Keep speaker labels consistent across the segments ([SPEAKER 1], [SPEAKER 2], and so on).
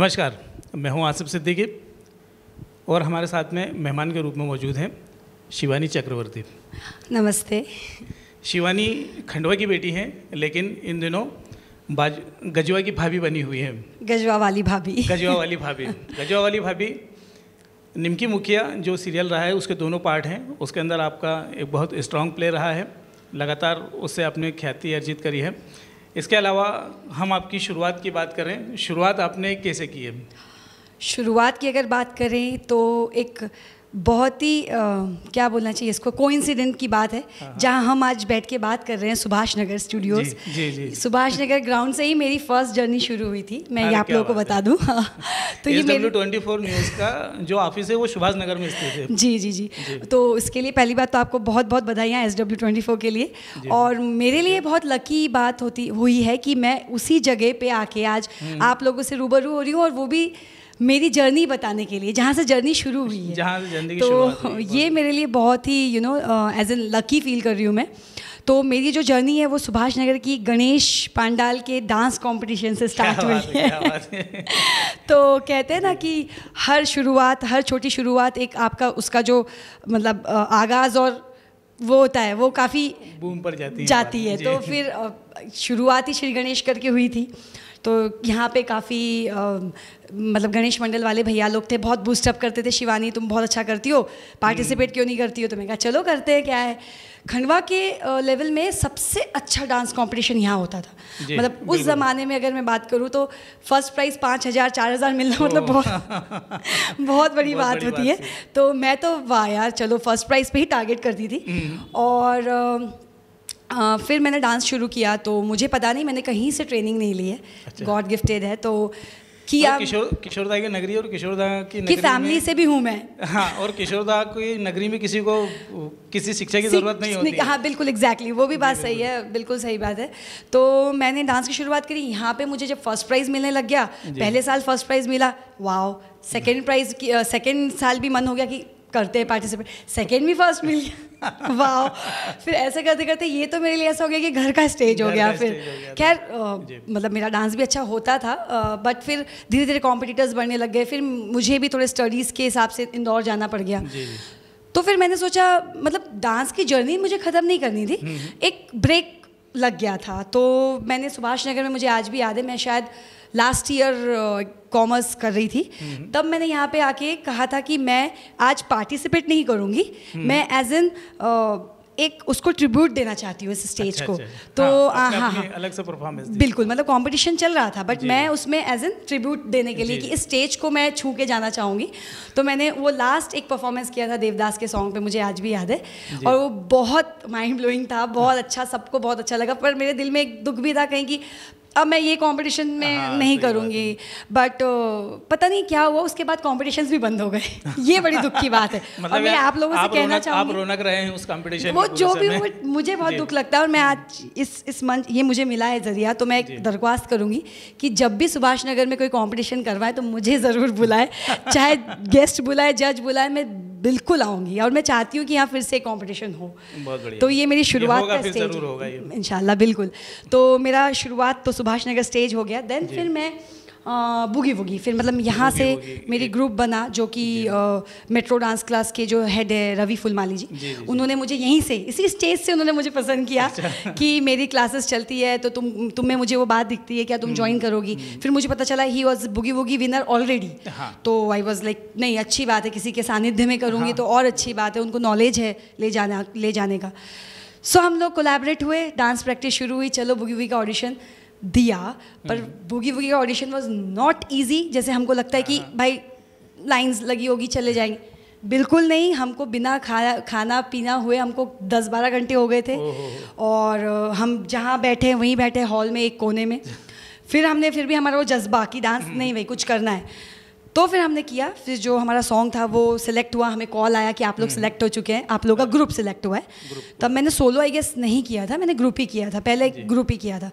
[SPEAKER 1] नमस्कार मैं हूं आसिफ सिद्दीकी और हमारे साथ में मेहमान के रूप में मौजूद हैं शिवानी चक्रवर्ती नमस्ते शिवानी खंडवा की बेटी हैं लेकिन इन दिनों बाज गजवा की भाभी बनी हुई हैं
[SPEAKER 2] गजवा वाली भाभी गजवा वाली
[SPEAKER 1] भाभी गजवा वाली भाभी निमकी मुखिया जो सीरियल रहा है उसके दोनों पार्ट हैं उसके अंदर आपका एक बहुत स्ट्रॉन्ग प्ले रहा है लगातार उससे आपने ख्याति अर्जित करी है इसके अलावा हम आपकी शुरुआत की बात करें शुरुआत आपने कैसे की है
[SPEAKER 2] शुरुआत की अगर बात करें तो एक बहुत ही आ, क्या बोलना चाहिए इसको को की बात है हाँ, हाँ। जहाँ हम आज बैठ के बात कर रहे हैं सुभाष नगर स्टूडियोज सुभाष नगर ग्राउंड से ही मेरी फर्स्ट जर्नी शुरू हुई थी मैं ये आप लोगों को बता दूँ तो ये
[SPEAKER 1] ट्वेंटी फोर न्यूज़ का जो ऑफिस है वो सुभाष नगर में स्थित है जी
[SPEAKER 2] जी जी तो इसके लिए पहली बात तो आपको बहुत बहुत बधाइयाँ एस डब्ल्यू ट्वेंटी फोर के लिए और मेरे लिए बहुत लकी बात होती हुई है कि मैं उसी जगह पर आके आज हम्म। आप लोगों से रूबरू हो रही हूँ और वो भी मेरी जर्नी बताने के लिए जहाँ से जर्नी शुरू हुई
[SPEAKER 1] है जहाँ से जर्नी तो
[SPEAKER 2] ये मेरे लिए बहुत ही you know as an lucky feel कर रही हूँ मैं तो मेरी जो जर्नी है वो सुभाष नगर की गणेश पांडाल के डांस कंपटीशन से स्टार्ट हुई है तो कहते हैं ना कि हर शुरुआत हर छोटी शुरुआत एक आपका उसका जो मतलब uh, आगाज़ और वो होता है वो काफ़ी
[SPEAKER 1] बूम पर जाती है जाती है तो फिर
[SPEAKER 2] uh, शुरुआत ही श्री गणेश करके हुई थी तो यहाँ पे काफ़ी मतलब गणेश मंडल वाले भैया लोग थे बहुत बूस्टअप करते थे शिवानी तुम बहुत अच्छा करती हो पार्टिसिपेट क्यों नहीं करती हो तो कहा चलो करते हैं क्या है खंडवा के लेवल में सबसे अच्छा डांस कंपटीशन यहाँ होता था मतलब उस ज़माने में अगर मैं बात करूँ तो फर्स्ट प्राइज़ पाँच हज़ार चार हज़ार मिलना मतलब बहुत बहुत बड़ी बहुत बात बड़ी होती बात है तो मैं तो वाह यार चलो फर्स्ट प्राइज़ पे ही टारगेट करती थी हम्म। और Uh, फिर मैंने डांस शुरू किया तो मुझे पता नहीं मैंने कहीं से ट्रेनिंग नहीं ली है अच्छा। गॉड गिफ्टेड है तो किया किशोर
[SPEAKER 1] किशोरदा की नगरी और किशोरदा की नगरी फैमिली से भी हूँ मैं हाँ और किशोरदा की नगरी में किसी को किसी शिक्षा की ज़रूरत नहीं होती हाँ
[SPEAKER 2] बिल्कुल एग्जैक्टली exactly, वो भी बात सही है बिल्कुल सही बात है तो मैंने डांस की शुरुआत करी यहाँ पे मुझे जब फर्स्ट प्राइज़ मिलने लग गया पहले साल फर्स्ट प्राइज़ मिला वाओ सेकेंड प्राइज़ सेकेंड साल भी मन हो गया कि करते पार्टिसिपेट सेकेंड भी फर्स्ट मिल गया वाह फिर ऐसे करते करते ये तो मेरे लिए ऐसा हो गया कि घर का स्टेज हो गया फिर खैर मतलब मेरा डांस भी अच्छा होता था बट फिर धीरे धीरे कॉम्पिटिटर्स बढ़ने लग गए फिर मुझे भी थोड़े स्टडीज़ के हिसाब से इंदौर जाना पड़ गया तो फिर मैंने सोचा मतलब डांस की जर्नी मुझे ख़त्म नहीं करनी थी हम्म। एक ब्रेक लग गया था तो मैंने सुभाष नगर में मुझे आज भी याद है मैं शायद लास्ट ईयर कॉमर्स कर रही थी mm-hmm. तब मैंने यहाँ पे आके कहा था कि मैं आज पार्टिसिपेट नहीं करूँगी mm-hmm. मैं एज एन uh, एक उसको ट्रिब्यूट देना चाहती हूँ इस स्टेज अच्छा, अच्छा, को अच्छा, तो हाँ हाँ, हाँ, हाँ अलग से परफॉर्मेंस बिल्कुल मतलब कंपटीशन चल रहा था बट मैं उसमें एज एन ट्रिब्यूट देने के लिए कि इस स्टेज को मैं छू के जाना चाहूँगी तो मैंने वो लास्ट एक परफॉर्मेंस किया था देवदास के सॉन्ग पे मुझे आज भी याद है और वो बहुत माइंड ब्लोइंग था बहुत अच्छा सबको बहुत अच्छा लगा पर मेरे दिल में एक दुख भी था कहीं कि अब मैं ये कंपटीशन में हाँ, नहीं करूँगी बट uh, पता नहीं क्या हुआ उसके बाद कॉम्पिटिशन भी बंद हो गए ये बड़ी दुख की बात है मतलब और मैं आप लोगों से कहना चाहूँगी आप
[SPEAKER 1] रोनक रहे हैं उस कंपटीशन वो जो भी वो
[SPEAKER 2] मुझे बहुत दुख लगता है और मैं आज इस इस मंच ये मुझे मिला है जरिया तो मैं एक दरख्वास्त करूँगी कि जब भी सुभाष नगर में कोई कॉम्पिटिशन करवाए तो मुझे ज़रूर बुलाए चाहे गेस्ट बुलाए जज बुलाए मैं बिल्कुल आऊंगी और मैं चाहती हूँ कि यहाँ फिर से कॉम्पिटिशन हो
[SPEAKER 1] तो ये मेरी शुरुआत का स्टेज
[SPEAKER 2] इन बिल्कुल तो मेरा शुरुआत तो सुभाष नगर स्टेज हो गया देन फिर मैं बुगी वुगी फिर मतलब यहाँ से मेरी ग्रुप बना जो कि मेट्रो डांस क्लास के जो हेड है रवि फुलमाली जी, जी, जी उन्होंने मुझे यहीं से इसी स्टेज से उन्होंने मुझे पसंद किया अच्छा। कि मेरी क्लासेस चलती है तो तुम तुम्हें मुझे वो बात दिखती है क्या तुम ज्वाइन हम्म, हम्म, करोगी हम्म। फिर मुझे पता चला he was boogie woogie winner already तो आई वॉज लाइक नहीं अच्छी बात है किसी के सानिध्य में करूँगी हाँ। तो और अच्छी बात है उनको नॉलेज है ले जाना ले जाने का सो हम लोग कोलैबोरेट हुए डांस प्रैक्टिस शुरू हुई चलो बुगी वुगी का ऑडिशन दिया पर बूगी हम्म। वूगी का ऑडिशन वॉज नॉट ईजी जैसे हमको लगता है कि हाँ। भाई लाइन्स लगी होगी चले जाएंगे बिल्कुल नहीं हमको बिना खाना खाना पीना हुए हमको 10-12 घंटे हो गए थे और हम जहाँ बैठे वहीं बैठे हॉल में एक कोने में फिर हमने फिर भी हमारा वो जज्बा कि डांस हम्म। नहीं भाई कुछ करना है तो फिर हमने किया फिर जो हमारा सॉन्ग था वो सिलेक्ट हुआ हमें कॉल आया कि आप लोग सिलेक्ट हम्म। हो चुके हैं आप लोगों का ग्रुप सिलेक्ट हुआ है तब मैंने सोलो आई गेस नहीं किया था मैंने ग्रुप ही किया था पहले ग्रुप ही किया था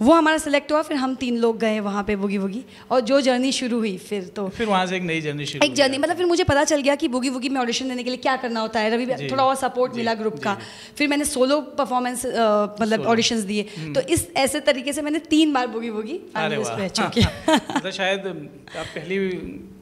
[SPEAKER 2] वो हमारा सेलेक्ट हुआ फिर हम तीन लोग गए वहाँ पे बुगी वुगी और जो जर्नी शुरू हुई फिर तो
[SPEAKER 1] फिर वहाँ से एक नई जर्नी शुरू एक जर्नी
[SPEAKER 2] मतलब फिर मुझे पता चल गया कि बुगी वुगी में ऑडिशन देने के लिए क्या करना होता है रवि थोड़ा और सपोर्ट मिला ग्रुप का फिर मैंने सोलो परफॉर्मेंस मतलब ऑडिशन दिए हम्म। तो इस ऐसे तरीके से मैंने तीन बार बुगी वुगी
[SPEAKER 1] मतलब शायद पहली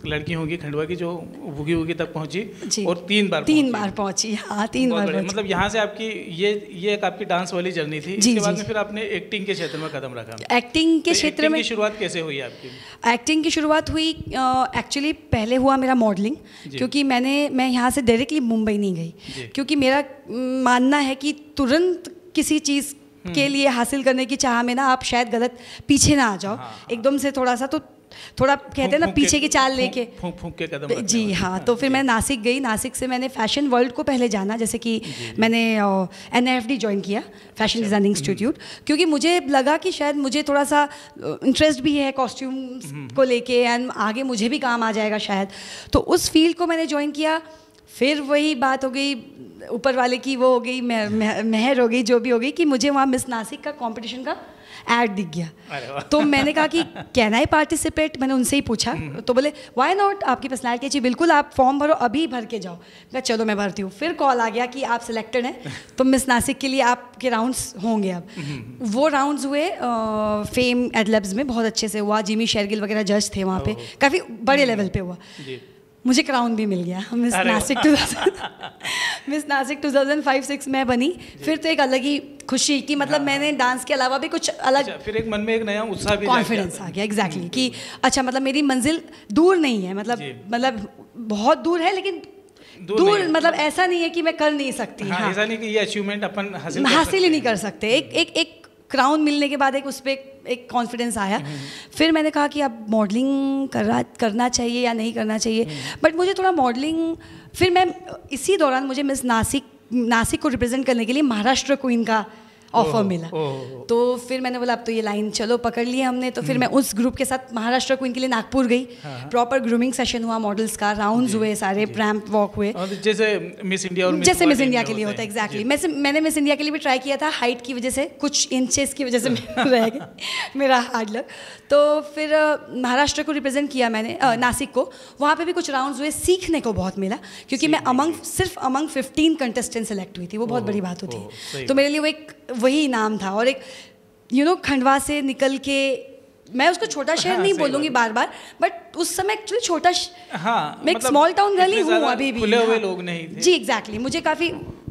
[SPEAKER 1] लड़की होगी खंडवा की जो भूगी भूगी तक पहुंची और तीन बार तीन
[SPEAKER 2] बार पहुंची हाँ तीन बार मतलब
[SPEAKER 1] यहाँ से आपकी ये ये एक आपकी डांस वाली जर्नी थी इसके बाद में फिर आपने एक्टिंग के क्षेत्र में कदम रखा एक्टिंग तो के तो क्षेत्र में शुरुआत कैसे हुई आपकी
[SPEAKER 2] एक्टिंग की शुरुआत हुई एक्चुअली पहले हुआ मेरा मॉडलिंग क्योंकि मैंने मैं यहाँ से डायरेक्टली मुंबई नहीं गई क्योंकि मेरा मानना है कि तुरंत किसी चीज़ के हम्म। लिए हासिल करने की चाह में ना आप शायद गलत पीछे ना आ जाओ हाँ, हाँ, एकदम से थोड़ा सा तो थोड़ा कहते हैं ना पीछे की चाल लेके
[SPEAKER 1] फूंक फूंक के कदम तो जी
[SPEAKER 2] हाँ तो फिर मैं नासिक गई नासिक से मैंने फैशन वर्ल्ड को पहले जाना जैसे कि मैंने एन एफ डी ज्वाइन किया फैशन डिज़ाइनिंग इंस्टीट्यूट क्योंकि मुझे लगा कि शायद मुझे थोड़ा सा इंटरेस्ट भी है कॉस्ट्यूम्स हम्म, हम्म। को लेके एंड आगे मुझे भी काम आ जाएगा शायद तो उस फील्ड को मैंने ज्वाइन किया फिर वही बात हो गई ऊपर वाले की वो हो गई महर हो गई जो भी हो गई कि मुझे वहाँ मिस नासिक का कंपटीशन का एड दिख गया तो मैंने कहा कि कैन आई पार्टिसिपेट मैंने उनसे ही पूछा हम्म। तो बोले वाई नॉट आपकी पर्सनैलिटी अच्छी बिल्कुल आप फॉर्म भरो अभी भर के जाओ मैं चलो मैं भरती हूँ फिर कॉल आ गया कि आप सिलेक्टेड हैं तो मिस नासिक के लिए आपके राउंड्स होंगे अब हम्म। वो राउंड्स हुए फेम एडलब्स में बहुत अच्छे से हुआ जिमी शेरगिल वगैरह जज थे वहाँ पे काफ़ी बड़े लेवल हम्म। पे हुआ मुझे क्राउन भी मिल गया Miss Nashik to Miss Nashik five six में बनी फिर तो एक अलग ही खुशी कि मतलब हाँ। मैंने डांस के अलावा भी कुछ अलग अच्छा, फिर एक मन में एक नया उत्साह भी कॉन्फिडेंस आ गया एग्जैक्टली exactly, हम्म, कि हम्म। अच्छा मतलब मेरी मंजिल दूर नहीं है मतलब मतलब बहुत दूर है लेकिन दूर, दूर मतलब ऐसा नहीं है कि मैं कर नहीं सकती हाँ, हाँ। ऐसा
[SPEAKER 1] नहीं कि ये अचीवमेंट अपन हासिल हासिल ही नहीं
[SPEAKER 2] कर सकते एक एक एक क्राउन मिलने के बाद एक उस पर एक कॉन्फिडेंस आया फिर मैंने कहा कि अब मॉडलिंग कर रहा करना चाहिए या नहीं करना चाहिए बट मुझे थोड़ा मॉडलिंग फिर मैं इसी दौरान मुझे मिस नासिक नासिक को रिप्रेजेंट करने के लिए महाराष्ट्र क्वीन का ऑफर मिला तो फिर मैंने बोला अब तो ये लाइन चलो पकड़ लिए हमने तो फिर हम्म। मैं उस ग्रुप के साथ महाराष्ट्र क्वीन के लिए नागपुर गई प्रॉपर ग्रूमिंग सेशन हुआ मॉडल्स का राउंड हुए सारे प्रैम्प वॉक हुए
[SPEAKER 1] जैसे मिस इंडिया और जैसे मिस इंडिया के लिए होता है एग्जैक्टली
[SPEAKER 2] मैंने मिस इंडिया के लिए भी ट्राई किया था हाइट की वजह से कुछ इंचेस की वजह से रह मेरा हार्ड लक तो फिर महाराष्ट्र को रिप्रेजेंट किया मैंने हम्म। नासिक को वहाँ पर भी कुछ राउंड हुए सीखने को बहुत मिला क्योंकि मैं अमंग सिर्फ अमंग फिफ्टीन कंटेस्टेंट सेलेक्ट हुई थी वो बहुत बड़ी बात होती है तो मेरे लिए वो एक वही इनाम था और एक यू नो खंडवा से निकल के मैं उसको छोटा हाँ, शहर हाँ, नहीं बोलूंगी बार बार बट उस समय एक्चुअली छोटा हाँ, मैं स्मॉल टाउन गर्ल ही हूँ अभी भी खुले हुए लोग नहीं थे। जी एग्जैक्टली मुझे काफी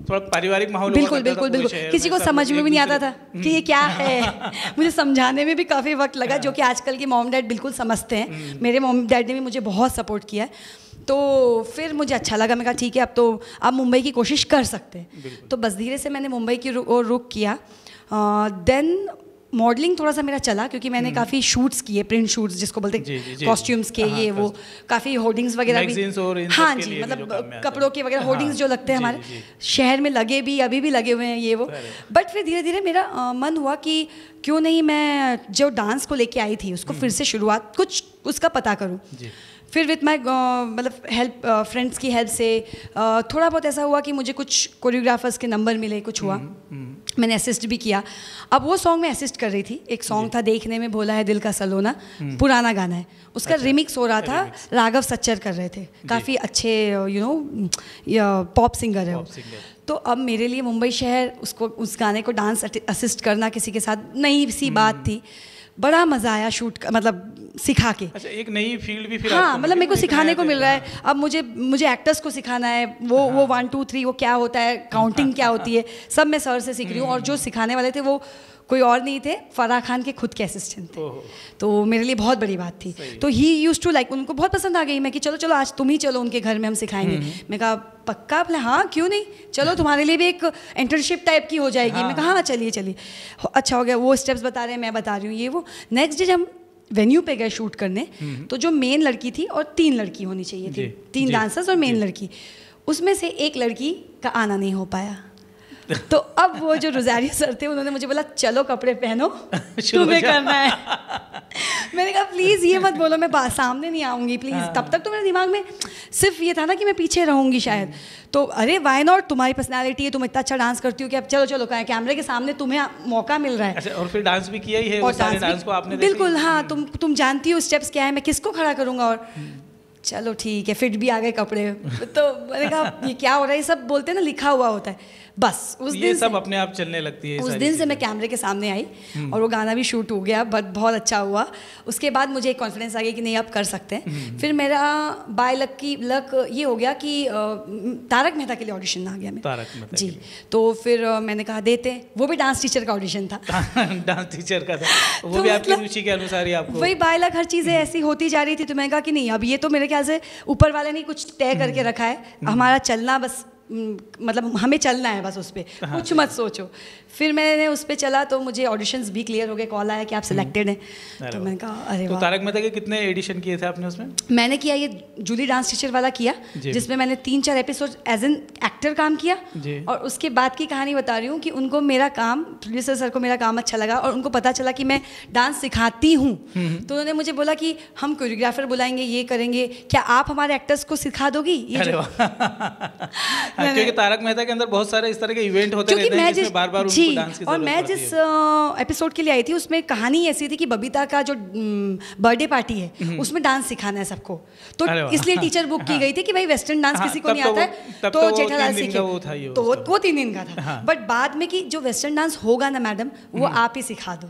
[SPEAKER 1] थोड़ा पारिवारिक माहौल बिल्कुल बिल्कुल बिल्कुल किसी को समझ में भी नहीं आता था
[SPEAKER 2] कि ये क्या है मुझे समझाने में भी काफ़ी वक्त लगा हाँ। जो कि आजकल के मॉम डैड बिल्कुल समझते हैं हम्म। मेरे मॉम डैड ने भी मुझे बहुत सपोर्ट किया है तो फिर मुझे अच्छा लगा मैं कहा ठीक है अब तो आप मुंबई की कोशिश कर सकते हैं तो बस धीरे से मैंने मुंबई की ओर रुख किया देन मॉडलिंग थोड़ा सा मेरा चला क्योंकि मैंने हम्म। काफ़ी शूट्स किए प्रिंट शूट्स जिसको बोलते हैं कॉस्ट्यूम्स के हाँ, ये हाँ, वो काफ़ी होर्डिंग्स वगैरह भी हाँ जी मतलब कपड़ों के वगैरह होर्डिंग्स हाँ। जो लगते हैं हमारे शहर में लगे भी अभी भी लगे हुए हैं ये वो बट फिर धीरे धीरे मेरा मन हुआ कि क्यों नहीं मैं जो डांस को लेके आई थी उसको हम्म। फिर से शुरुआत कुछ उसका पता करूँ फिर विथ माई uh, मतलब हेल्प फ्रेंड्स uh, की हेल्प से uh, थोड़ा बहुत ऐसा हुआ कि मुझे कुछ कोरियोग्राफर्स के नंबर मिले कुछ हुआ mm -hmm. मैंने असिस्ट भी किया अब वो सॉन्ग मैं असिस्ट कर रही थी एक सॉन्ग था देखने में भोला है दिल का सलोना mm. पुराना गाना है उसका अच्छा, रिमिक्स हो रहा था राघव सच्चर कर रहे थे काफ़ी अच्छे यू नो पॉप सिंगर है तो अब मेरे लिए मुंबई शहर उसको उस गाने को डांस असिस्ट करना किसी के साथ नई सी बात थी बड़ा मज़ा आया शूट का मतलब सिखा के
[SPEAKER 1] अच्छा एक नई फील्ड भी फिर हाँ मतलब मेरे को सिखाने
[SPEAKER 2] को मिल रहा है अब मुझे मुझे एक्टर्स को सिखाना है वो हाँ। वो वन टू थ्री वो क्या होता है काउंटिंग क्या होती है सब मैं सर से सीख रही हूँ और जो सिखाने वाले थे वो कोई और नहीं थे फराह खान के खुद के असिस्टेंट थे तो मेरे लिए बहुत बड़ी बात थी तो ही यूज टू लाइक उनको बहुत पसंद आ गई मैं कि चलो चलो आज तुम ही चलो उनके घर में हम सिखाएंगे हम्म। मैं कहा पक्का बोले हाँ क्यों नहीं चलो तुम्हारे लिए भी एक इंटर्नशिप टाइप की हो जाएगी हाँ। मैं कहा हाँ चलिए चलिए अच्छा हो गया वो स्टेप्स बता रहे हैं मैं बता रही हूँ ये वो नेक्स्ट डे जब हम वेन्यू पे गए शूट करने हम्म। तो जो मेन लड़की थी और तीन लड़की होनी चाहिए थी तीन डांसर्स और मेन लड़की उसमें से एक लड़की का आना नहीं हो पाया तो अब वो जो रोजारिया सर थे उन्होंने मुझे बोला चलो कपड़े पहनो तुम्हें करना है मैंने कहा प्लीज़ ये मत बोलो मैं सामने नहीं आऊंगी प्लीज़ हाँ। तब तक तो मेरे दिमाग में सिर्फ ये था ना कि मैं पीछे रहूंगी शायद तो अरे वाई नॉट तुम्हारी पर्सनैलिटी है तुम इतना अच्छा डांस करती हो कि अब चलो चलो कहें कैमरे के सामने तुम्हें मौका मिल रहा है अच्छा,
[SPEAKER 1] और फिर डांस भी किया ही है और डांस, को आपने बिल्कुल
[SPEAKER 2] हाँ हम्म। तुम तुम जानती हो स्टेप्स क्या है मैं किसको खड़ा करूंगा और हम्म। चलो ठीक है फिट भी आ गए कपड़े तो मैंने कहा ये क्या हो रहा है ये सब बोलते हैं ना लिखा हुआ होता है बस तो उस दिन सब
[SPEAKER 1] अपने आप चलने लगती है उस दिन से मैं
[SPEAKER 2] कैमरे के सामने आई हम्म। और वो गाना भी शूट हो गया बट बहुत अच्छा हुआ उसके बाद मुझे एक कॉन्फिडेंस आ गया कि नहीं आप कर सकते हैं हम्म। फिर मेरा बाय लक की लक ये हो गया कि तारक मेहता के लिए ऑडिशन आ गया
[SPEAKER 1] मैं जी
[SPEAKER 2] तो फिर मैंने कहा देते वो भी डांस टीचर का ऑडिशन था
[SPEAKER 1] डांस टीचर का था वो तो भी आपकी मतलब रुचि के अनुसार ही आपको वही
[SPEAKER 2] बाय लक हर चीज़ें ऐसी होती जा रही थी तो मैंने कहा कि नहीं अब ये तो मेरे ख्याल से ऊपर वाले ने कुछ तय करके हम्म। रखा है हम्म। हमारा चलना बस हम्म, मतलब हमें चलना है बस उस पर हाँ। कुछ मत सोचो फिर मैंने उस पर चला तो मुझे ऑडिशंस भी क्लियर हो गए कॉल आया कि आप सिलेक्टेड हम्म। हैं तो मैंने कहा अरे तो तारक
[SPEAKER 1] मेहता के कितने एडिशन किए थे आपने उसमें
[SPEAKER 2] मैंने किया ये जूली डांस टीचर वाला किया जिसमें मैंने तीन चार एपिसोड एज एन एक्टर काम किया और उसके बाद की कहानी बता रही हूँ कि उनको मेरा काम प्रोड्यूसर सर को मेरा काम अच्छा लगा और उनको पता चला कि मैं डांस सिखाती हूँ हम्म। तो उन्होंने मुझे बोला कि हम कोरियोग्राफर बुलाएंगे ये करेंगे क्या आप हमारे एक्टर्स को सिखा दोगी ये हाँ,
[SPEAKER 1] क्योंकि तारक मेहता के अंदर बहुत सारे इस तरह के इवेंट होते हैं बार बार जी और मैं जिस
[SPEAKER 2] एपिसोड के लिए आई थी उसमें कहानी ऐसी थी कि बबीता का जो बर्थडे पार्टी है हम्म। उसमें डांस सिखाना है सबको तो इसलिए टीचर बुक की हाँ। गई थी कि भाई वेस्टर्न डांस हाँ, किसी को नहीं तो आता है तो, तो जेठालाल सीखे तो वो तीन दिन का था बट हाँ। बाद में कि जो वेस्टर्न डांस होगा ना मैडम वो हम्म। आप ही सिखा दो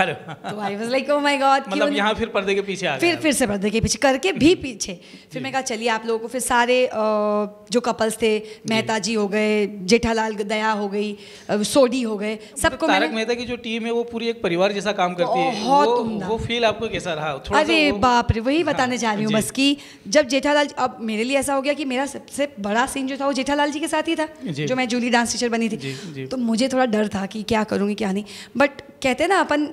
[SPEAKER 1] अरे तो I
[SPEAKER 2] was like oh my God मतलब
[SPEAKER 1] फिर पर्दे के पीछे आ फिर
[SPEAKER 2] फिर से पर्दे के पीछे करके भी पीछे फिर मैं कहा चलिए आप लोगों को फिर सारे जो कपल्स थे मेहता जी हो गए जेठालाल दया हो गई सोडी हो गए मतलब सबको तारक
[SPEAKER 1] मेहता की जो टीम है वो पूरी एक परिवार जैसा काम करती है वो, वो फील आपको कैसा रहा अरे बाप
[SPEAKER 2] रे वही हाँ, बताने जा रही हूँ बस की जब जेठालाल अब मेरे लिए ऐसा हो गया कि मेरा सबसे बड़ा सीन जो था वो जेठालाल जी के साथ ही था जो मैं जूली डांस टीचर बनी थी तो मुझे थोड़ा डर था कि क्या करूंगी क्या नहीं बट कहते ना अपन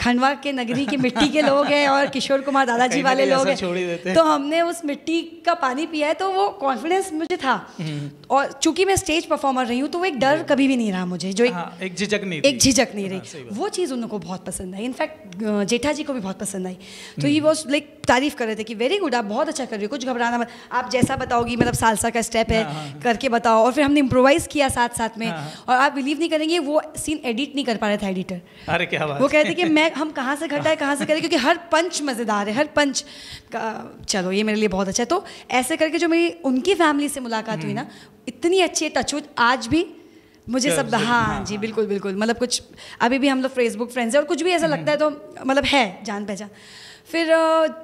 [SPEAKER 2] खंडवा के नगरी की मिट्टी के लोग हैं और किशोर कुमार दादाजी वाले लोग हैं तो हमने उस मिट्टी का पानी पिया है तो वो कॉन्फिडेंस मुझे था हम्म। और चूंकि मैं स्टेज परफॉर्मर रही हूँ तो वो एक डर कभी भी नहीं रहा मुझे जो एक हाँ,
[SPEAKER 1] झिझक नहीं एक
[SPEAKER 2] झिझक नहीं हाँ, रही वो चीज़ उनको बहुत पसंद आई इनफैक्ट जेठा जी को भी बहुत पसंद आई तो ही वॉज लाइक तारीफ कर रहे थे कि वेरी गुड आप बहुत अच्छा कर रहे हो कुछ घबराना मत आप जैसा बताओगी मतलब सालसा का स्टेप है हाँ, हाँ, हाँ। करके बताओ और फिर हमने इम्प्रोवाइज किया साथ साथ में और आप बिलीव नहीं करेंगे वो सीन एडिट नहीं कर पा रहे था एडिटर
[SPEAKER 1] अरे क्या बात वो कहते कि मैं
[SPEAKER 2] हम कहाँ से घटा है कहाँ से करें क्योंकि हर पंच मज़ेदार है हर पंच चलो ये मेरे लिए बहुत अच्छा है तो ऐसे करके जो मेरी उनकी फैमिली से मुलाकात हुई ना हम्म। इतनी अच्छी हुई आज भी मुझे सब हाँ जी बिल्कुल बिल्कुल मतलब कुछ अभी भी हम लोग फेसबुक फ्रेंड्स हैं और कुछ भी ऐसा हम्म। लगता है तो मतलब है जान पहचान फिर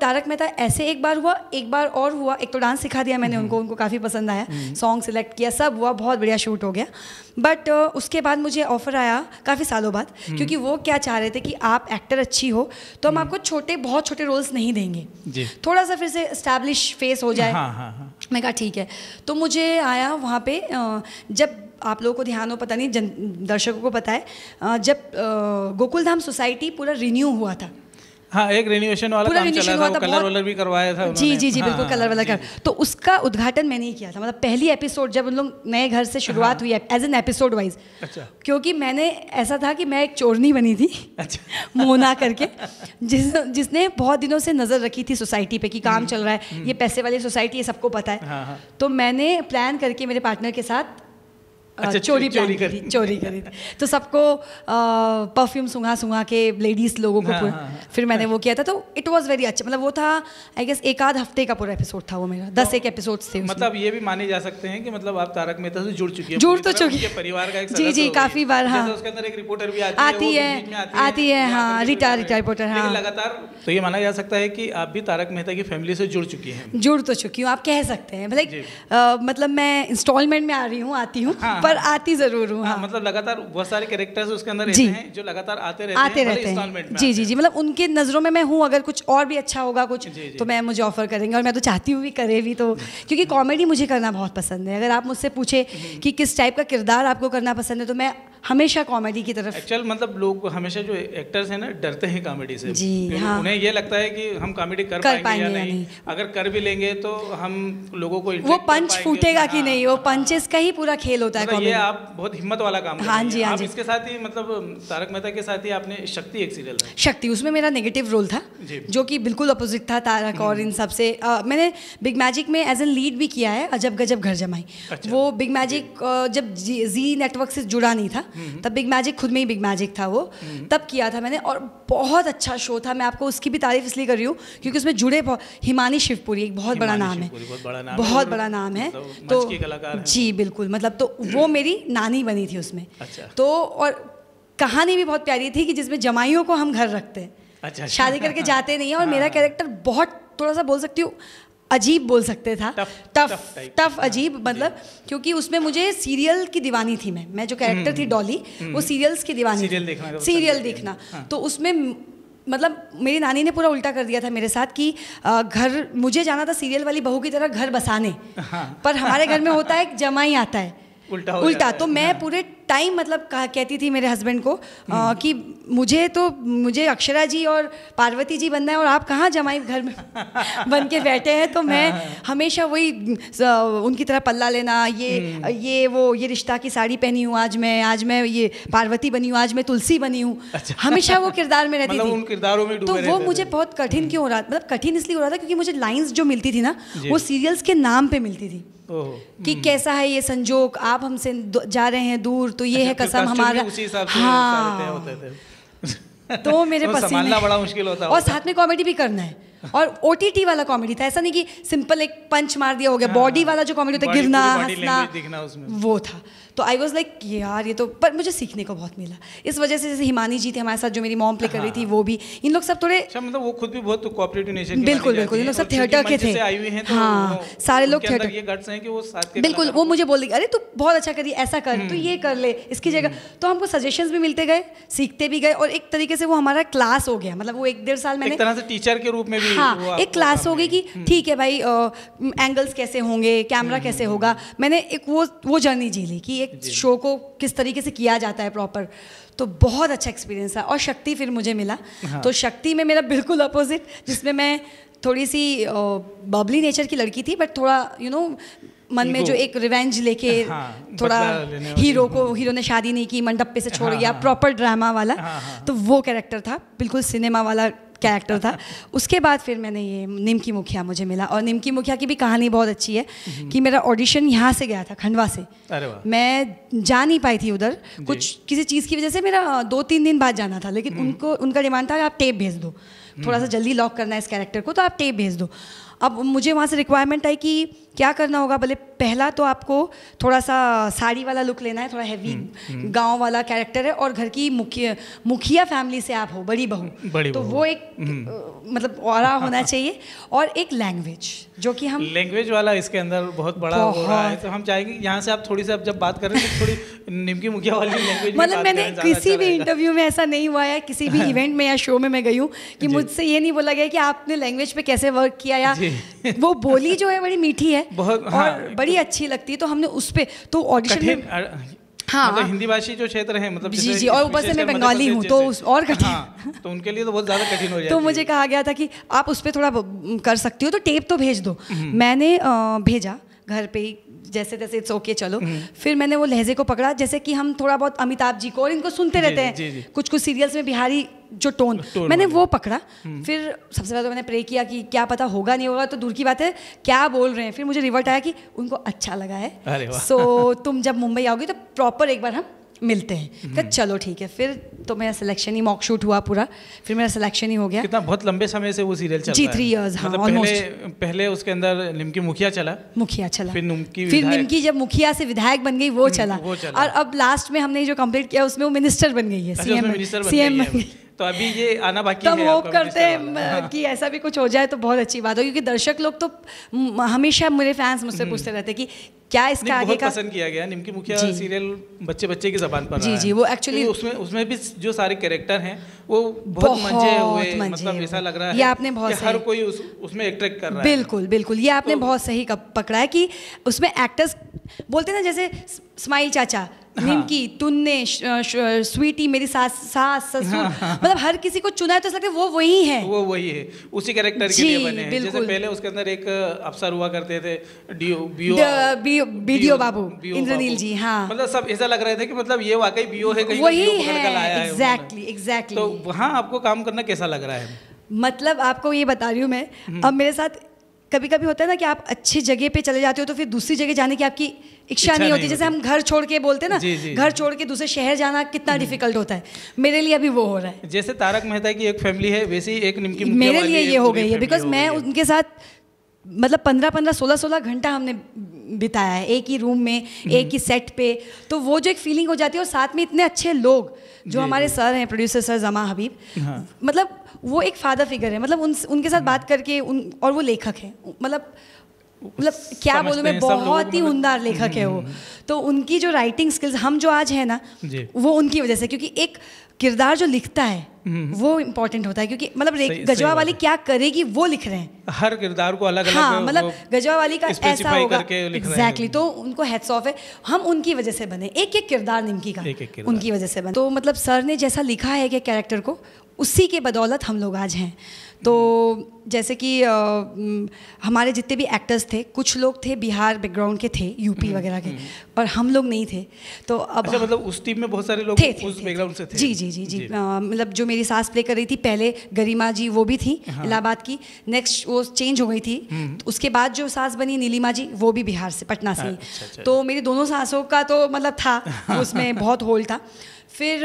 [SPEAKER 2] तारक मेहता ऐसे एक बार हुआ एक बार और हुआ एक तो डांस सिखा दिया मैंने हम्म। उनको उनको काफ़ी पसंद आया सॉन्ग हम्म। सिलेक्ट किया सब हुआ बहुत बढ़िया शूट हो गया बट उसके बाद मुझे ऑफर आया काफ़ी सालों बाद हम्म। क्योंकि वो क्या चाह रहे थे कि आप एक्टर अच्छी हो तो हम आपको छोटे बहुत छोटे रोल्स नहीं देंगे थोड़ा सा फिर से इस्टेब्लिश फेस हो जाए हाँ, हाँ, हाँ. मैं कहा ठीक है तो मुझे आया वहाँ पे जब आप लोगों को ध्यान हो पता नहीं जन दर्शकों को पता है जब गोकुल धाम सोसाइटी पूरा रिन्यू हुआ था
[SPEAKER 1] हाँ एक रेनोवेशन वाला काम चला था, था कलर वाला भी करवाया था जी जी जी बिल्कुल कलर हाँ, वाला
[SPEAKER 2] कर तो उसका उद्घाटन मैंने ही किया था मतलब पहली एपिसोड जब उन लोग नए घर से शुरुआत हाँ। हुई एज एन एपिसोड वाइज क्योंकि मैंने ऐसा था कि मैं एक चोरनी बनी थी अच्छा। मोना करके जिस जिसने बहुत दिनों से नज़र रखी थी सोसाइटी पे कि काम हम्म। चल रहा है ये हम्म। पैसे वाली सोसाइटी ये सबको पता है हाँ, तो मैंने प्लान करके मेरे पार्टनर के साथ
[SPEAKER 1] अच्छा, चोरी चोरी करी चोरी
[SPEAKER 2] करी थी तो सबको परफ्यूम सुंगा सुंगा के लेडीज़ लोगों को हाँ, हाँ, हाँ, फिर मैंने हाँ। वो किया था तो इट वाज वेरी अच्छा मतलब वो था आई गेस एक आध हफ्ते का पूरा एपिसोड था वो मेरा दस तो एक एपिसोड थे मतलब
[SPEAKER 1] ये भी माने जा सकते हैं कि मतलब आप तारक मेहता से जुड़ चुकी है जुड़ तो चुकी है परिवार का जी जी काफ़ी बार हाँ उसके अंदर एक रिपोर्टर भी आती है आती है हाँ
[SPEAKER 2] रिटायर रिटायर रिपोर्टर हाँ
[SPEAKER 1] लगातार तो ये माना जा सकता है कि आप भी तारक मेहता की फैमिली से जुड़ चुकी हैं
[SPEAKER 2] जुड़ तो चुकी हूँ आप कह सकते हैं मतलब मतलब मैं इंस्टॉलमेंट में आ रही हूँ आती हूँ हाँ, पर आती
[SPEAKER 1] जरूर हूँ हाँ, हाँ। मतलब लगातार बहुत सारे कैरेक्टर्स उसके अंदर जी हैं जो लगातार आते रहते आते हैं, रहते हैं जी
[SPEAKER 2] जी जी मतलब उनके नज़रों में मैं हूँ अगर कुछ और भी अच्छा होगा कुछ जी, जी. तो मैं मुझे ऑफर करेंगे और मैं तो चाहती हूँ भी करे भी तो क्योंकि कॉमेडी मुझे करना बहुत पसंद है अगर आप मुझसे पूछे हम्म। कि किस टाइप का किरदार आपको करना पसंद है तो मैं हमेशा कॉमेडी की तरफ
[SPEAKER 1] एक्चुअल मतलब लोग हमेशा जो एक्टर्स हैं ना डरते हैं कॉमेडी से जी हाँ उन्हें ये लगता है कि हम कॉमेडी कर, कर पाएंगे या नहीं।, नहीं अगर कर भी लेंगे तो हम लोगों को वो पंच फूटेगा
[SPEAKER 2] हाँ। कि नहीं वो पंचेस का ही पूरा खेल होता है मतलब ये
[SPEAKER 1] आप बहुत हिम्मत वाला काम हाँ जी हाँ जी इसके साथ ही मतलब तारक मेहता के साथ ही आपने शक्ति एक सीरियल
[SPEAKER 2] शक्ति उसमें मेरा नेगेटिव रोल था जो कि बिल्कुल अपोजिट था तारक और हम्म। इन सबसे मैंने बिग मैजिक में एज एन लीड भी किया है अजब गजब घर जमाई अच्छा। वो बिग मैजिक जब जी नेटवर्क से जुड़ा नहीं था हम्म। तब बिग मैजिक खुद में ही बिग मैजिक था वो हम्म। तब किया था मैंने और बहुत अच्छा शो था मैं आपको उसकी भी तारीफ इसलिए कर रही हूँ क्योंकि उसमें जुड़े हिमानी शिवपुरी एक बहुत बड़ा नाम है बहुत बड़ा नाम है मतलब तो जी बिल्कुल मतलब तो वो मेरी नानी बनी थी उसमें अच्छा। तो और कहानी भी बहुत प्यारी थी कि जिसमें जमाइयों को हम घर रखते हैं अच्छा, अच्छा। शादी करके जाते नहीं है और हाँ। मेरा कैरेक्टर बहुत थोड़ा सा बोल सकती हूँ अजीब बोल सकते था टफ टफ हाँ। अजीब मतलब क्योंकि उसमें मुझे सीरियल की दीवानी थी मैं मैं जो कैरेक्टर हम्म, थी डॉली हम्म, हम्म। वो सीरियल्स की दीवानी सीरियल सीरियल देखना मतलब हाँ। तो उसमें मतलब मेरी नानी ने पूरा उल्टा कर दिया था मेरे साथ कि घर मुझे जाना था सीरियल वाली बहू की तरह घर बसाने हाँ। पर हमारे घर में होता है जमा ही आता है उल्टा उल्टा तो मैं पूरे टाइम मतलब कहती थी मेरे हस्बैंड को आ, हम्म। कि मुझे तो मुझे अक्षरा जी और पार्वती जी बनना है और आप कहाँ जमाई घर में बन के बैठे हैं तो मैं हाँ, हाँ। हमेशा वही उनकी तरह पल्ला लेना ये हम्म। ये वो ये रिश्ता की साड़ी पहनी हूँ आज मैं आज मैं ये पार्वती बनी हूँ आज मैं तुलसी बनी हूँ अच्छा। हमेशा वो किरदार में रहती मतलब थी उन
[SPEAKER 1] किरदारों में तो वो मुझे
[SPEAKER 2] बहुत कठिन हम्म। क्यों हो रहा मतलब कठिन इसलिए हो रहा था क्योंकि मुझे लाइन्स जो मिलती थी ना वो सीरियल्स के नाम पर मिलती थी
[SPEAKER 1] कि
[SPEAKER 2] कैसा है ये संजोक आप हमसे जा रहे हैं दूर तो ये है अच्छा, कसम हमारा उसी हाँ तो मेरे तो पास बड़ा मुश्किल होता और साथ में कॉमेडी भी करना है और ओ वाला कॉमेडी था ऐसा नहीं कि सिंपल एक पंच मार दिया हो गया बॉडी हाँ, वाला जो कॉमेडी होता है गिरना हंसना वो था तो आई वॉज लाइक यार ये तो पर मुझे सीखने को बहुत मिला इस वजह से जैसे हिमानी जी थे हमारे साथ जो मेरी मॉम प्ले कर रही थी हाँ। वो भी इन लोग सब थोड़े अच्छा,
[SPEAKER 1] मतलब वो खुद भी बहुत कोऑपरेटिव नेचर बिल्कुल बिल्कुल इन लोग सब थिएटर के थे तो हाँ सारे लोग थिएटर बिल्कुल वो
[SPEAKER 2] मुझे बोल अरे तू बहुत अच्छा करी ऐसा कर तू हम्म। ये कर ले इसकी जगह हम्म। तो हमको सजेशन भी मिलते गए सीखते भी गए और एक तरीके से वो हमारा क्लास हो गया मतलब वो एक डेढ़ साल मैंने एक तरह से
[SPEAKER 1] टीचर के रूप में भी हाँ एक
[SPEAKER 2] क्लास हो गई कि हम्म। ठीक है भाई एंगल्स कैसे होंगे कैमरा कैसे होगा मैंने एक वो वो जर्नी जी ली कि एक शो को किस तरीके से किया जाता है प्रॉपर तो बहुत अच्छा एक्सपीरियंस था और शक्ति फिर मुझे मिला हाँ। तो शक्ति में मेरा बिल्कुल अपोजिट जिसमें मैं थोड़ी सी बबली नेचर की लड़की थी बट थोड़ा यू you नो know, मन में जो एक रिवेंज लेके हाँ, थोड़ा हीरो को हीरो हाँ। ने शादी नहीं की मंडप पे से छोड़ हाँ, गया हाँ, प्रॉपर ड्रामा वाला हाँ, हाँ, तो वो कैरेक्टर था बिल्कुल सिनेमा वाला कैरेक्टर था उसके बाद फिर मैंने ये निमकी मुखिया मुझे मिला और निमकी मुखिया की भी कहानी बहुत अच्छी है हम्म। कि मेरा ऑडिशन यहाँ से गया था खंडवा से मैं जा नहीं पाई थी उधर कुछ किसी चीज़ की वजह से मेरा दो तीन दिन बाद जाना था लेकिन हम्म। उनको उनका डिमांड था आप टेप भेज दो थोड़ा सा हम्म। जल्दी लॉक करना है इस कैरेक्टर को तो आप टेप भेज दो अब मुझे वहाँ से रिक्वायरमेंट आई कि क्या करना होगा बोले पहला तो आपको थोड़ा सा साड़ी वाला लुक लेना है थोड़ा हैवी हम्म, हम्म। गांव वाला कैरेक्टर है और घर की मुखिया मुखिया फैमिली से आप हो बड़ी बहू बड़ी तो वो एक
[SPEAKER 1] हम्म।
[SPEAKER 2] मतलब और होना चाहिए और एक लैंग्वेज जो कि
[SPEAKER 1] हम लैंग्वेज वाला इसके अंदर बहुत बड़ा हो रहा है तो हम चाहेंगे यहाँ से आप थोड़ी सी जब बात कर रहे हैं तो थोड़ी निमकी मुखिया वाली लैंग्वेज मतलब मैंने किसी अच्छा भी इंटरव्यू
[SPEAKER 2] में ऐसा नहीं हुआ है किसी भी इवेंट में या शो में मैं गई हूँ कि मुझसे ये नहीं बोला गया कि आपने लैंग्वेज पे कैसे वर्क किया या वो बोली जो है बड़ी मीठी है है बहुत हाँ, बड़ी अच्छी लगती है तो हमने उस पर तो ऑडिशन में हाँ मतलब हाँ। हिंदी
[SPEAKER 1] भाषी जो क्षेत्र है मतलब जी जी और ऊपर से मैं मतलब बंगाली हूँ तो और कठिन हाँ, तो उनके लिए तो बहुत ज़्यादा कठिन हो जाए तो मुझे
[SPEAKER 2] कहा गया था कि आप उस पर थोड़ा कर सकती हो तो टेप तो भेज दो हम्म। मैंने भेजा घर पे ही जैसे तैसे इट्स ओके चलो हम्म। फिर मैंने वो लहजे को पकड़ा जैसे कि हम थोड़ा बहुत अमिताभ जी को और इनको सुनते रहते हैं कुछ कुछ सीरियल्स में बिहारी जो टोन मैंने वो पकड़ा हम्म। फिर सबसे पहले तो मैंने प्रे किया कि क्या पता होगा नहीं होगा तो दूर की बात है क्या बोल रहे हैं फिर मुझे रिवर्ट आया कि उनको अच्छा लगा है सो तुम जब मुंबई आओगे तो प्रॉपर एक बार हम मिलते हैं कहा हम्म। तो चलो ठीक है फिर तो मेरा सिलेक्शन ही मॉक शूट हुआ पूरा फिर मेरा सिलेक्शन ही हो गया कितना
[SPEAKER 1] बहुत लंबे समय से वो सीरियल चला जी थ्री इयर्स हाँ मतलब पहले पहले उसके अंदर निमकी मुखिया चला मुखिया चला फिर निमकी फिर निमकी
[SPEAKER 2] जब मुखिया से विधायक बन गई वो हम्म, चला और अब लास्ट में हमने जो कम्प्लीट किया उसमें वो मिनिस्टर बन गई है अच्छा, सीएम सीएम
[SPEAKER 1] तो अभी ये आना बाकी तो है होप करते हैं कि
[SPEAKER 2] ऐसा भी कुछ हो जाए तो बहुत अच्छी बात हो क्योंकि दर्शक लोग तो हमेशा मेरे फैंस मुझसे हम्म। पूछते रहते हैं कि क्या इसका आगे का
[SPEAKER 1] पसंद किया गया निमकी मुखिया सीरियल बच्चे बच्चे की जबान पर जी जी वो एक्चुअली तो उसमें उसमें भी जो सारे कैरेक्टर हैं वो बहुत मजे हुए मतलब ऐसा लग रहा है ये आपने बहुत हर कोई उस, उसमें अट्रैक्ट कर रहा है बिल्कुल
[SPEAKER 2] बिल्कुल ये आपने तो- बहुत सही पकड़ा है कि उसमें एक्टर्स बोलते ना जैसे स्माइल चाचा हाँ। निमकी तुन्ने स्वीटी मेरी सास सास ससुर हाँ, हाँ, मतलब हर किसी को चुना है तो लगता है वो वही है वो वही है उसी कैरेक्टर के लिए बने हैं जैसे
[SPEAKER 1] पहले उसके अंदर एक अफसर हुआ करते थे डीओ बीओ
[SPEAKER 2] बीडीओ बाबू इंद्रनील जी हाँ
[SPEAKER 1] मतलब सब ऐसा लग रहे थे कि मतलब ये वाकई बीओ है कहीं वही है एग्जैक्टली एग्जैक्टली तो वहाँ आपको काम करना कैसा लग रहा है
[SPEAKER 2] मतलब आपको ये बता रही हूँ मैं हम्म। अब मेरे साथ कभी कभी होता है ना कि आप अच्छी जगह पे चले जाते हो तो फिर दूसरी जगह जाने की आपकी इच्छा नहीं होती जैसे हम घर छोड़ के बोलते हैं ना जी, जी, घर छोड़ के दूसरे शहर जाना कितना डिफिकल्ट हम्म। होता है मेरे लिए अभी वो हो रहा है जैसे
[SPEAKER 1] तारक मेहता की एक फैमिली है वैसे ही एक निमकी मेरे लिए ये हो गई है बिकॉज मैं
[SPEAKER 2] उनके साथ मतलब पंद्रह पंद्रह सोलह सोलह घंटा हमने बिताया है एक ही रूम में हम्म। एक ही सेट पे तो वो जो एक फीलिंग हो जाती है और साथ में इतने अच्छे लोग जो हमारे सर हैं प्रोड्यूसर सर जमा हबीब हाँ। मतलब वो एक फादर फिगर है मतलब उन, उनके साथ हम्म। बात करके उन और वो लेखक है मतलब मतलब क्या बोलूँ मैं बहुत ही मतलब उमदार लेखक है वो हम्म। तो उनकी जो राइटिंग स्किल्स हम जो आज है ना वो उनकी वजह से क्योंकि एक किरदार जो लिखता है हम्म, वो इम्पोर्टेंट होता है क्योंकि मतलब गजवा वाली क्या करेगी वो लिख रहे हैं
[SPEAKER 1] हर किरदार को अलग हाँ, मतलब
[SPEAKER 2] गजवा वाली का ऐसा होगा एग्जैक्टली तो उनको हेड्स ऑफ है हम उनकी वजह से बने एक एक किरदार निमकी का उनकी वजह से बने तो मतलब सर ने जैसा लिखा है कि कैरेक्टर को उसी के बदौलत हम लोग आज हैं तो जैसे कि आ, हमारे जितने भी एक्टर्स थे कुछ लोग थे बिहार बैकग्राउंड के थे यूपी हम्म, वगैरह के हम्म, हम्म। पर हम लोग नहीं थे तो अब अच्छा,
[SPEAKER 1] मतलब उस टीम में बहुत सारे लोग थे, थे, उस बैकग्राउंड से थे जी जी जी जी,
[SPEAKER 2] मतलब जो मेरी सास प्ले कर रही थी पहले गरिमा जी वो भी थी हाँ। इलाहाबाद की नेक्स्ट वो चेंज हो गई थी तो उसके बाद जो सास बनी नीलिमा जी वो भी बिहार से पटना से अच्छा, अच्छा, अच्छा। तो मेरी दोनों सासों का तो मतलब था उसमें बहुत होल था फिर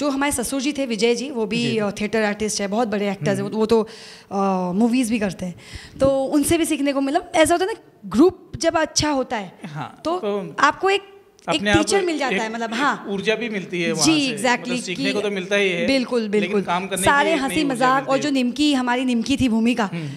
[SPEAKER 2] जो हमारे ससुर जी थे विजय जी वो भी थिएटर आर्टिस्ट है बहुत बड़े एक्टर्स हैं हम्म। वो तो मूवीज़ भी करते हैं तो उनसे भी सीखने को मतलब ऐसा होता है ना ग्रुप जब अच्छा होता है हाँ, तो, तो आपको एक एक टीचर मिल जाता है मतलब हाँ
[SPEAKER 1] ऊर्जा भी मिलती है जी एग्जैक्टली मतलब exactly, मतलब को तो मिलता ही है बिल्कुल बिल्कुल काम करने सारे हंसी मजाक और जो
[SPEAKER 2] निमकी हमारी निमकी थी भूमिका हम्म।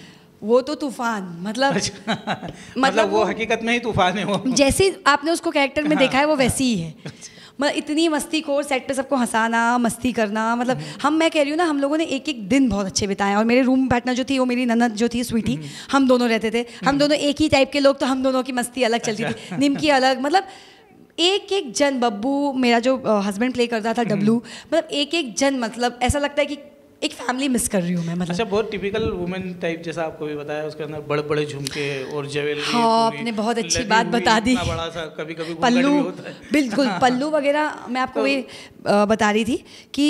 [SPEAKER 2] वो तो तूफान मतलब, अच्छा।
[SPEAKER 1] मतलब मतलब, वो, वो हकीकत में ही तूफान है वो
[SPEAKER 2] जैसे आपने उसको कैरेक्टर में हाँ। देखा है वो वैसी ही है अच्छा। मतलब इतनी मस्ती कोर सेट पे सबको हंसाना मस्ती करना मतलब हम्म। हम मैं कह रही हूँ ना हम लोगों ने एक एक दिन बहुत अच्छे बिताए और मेरे रूम बैठना जो थी वो मेरी ननद जो थी स्वीटी हम्म। हम दोनों रहते थे हम हम्म। दोनों एक ही टाइप के लोग तो हम दोनों की मस्ती अलग चलती थी अच्छा। निमकी अलग मतलब एक एक जन बब्बू मेरा जो हस्बैंड प्ले करता था डब्लू मतलब एक एक जन मतलब ऐसा लगता है कि एक फैमिली मिस कर रही हूँ मैं मतलब अच्छा
[SPEAKER 1] बहुत टिपिकल वुमेन टाइप जैसा आपको भी बताया उसके अंदर बड़े बड़े झुमके और जेवेल हाँ आपने बहुत अच्छी बात बता दी बड़ा सा कभी कभी पल्लू बिल्कुल पल्लू
[SPEAKER 2] वगैरह मैं आपको तो ये बता रही थी कि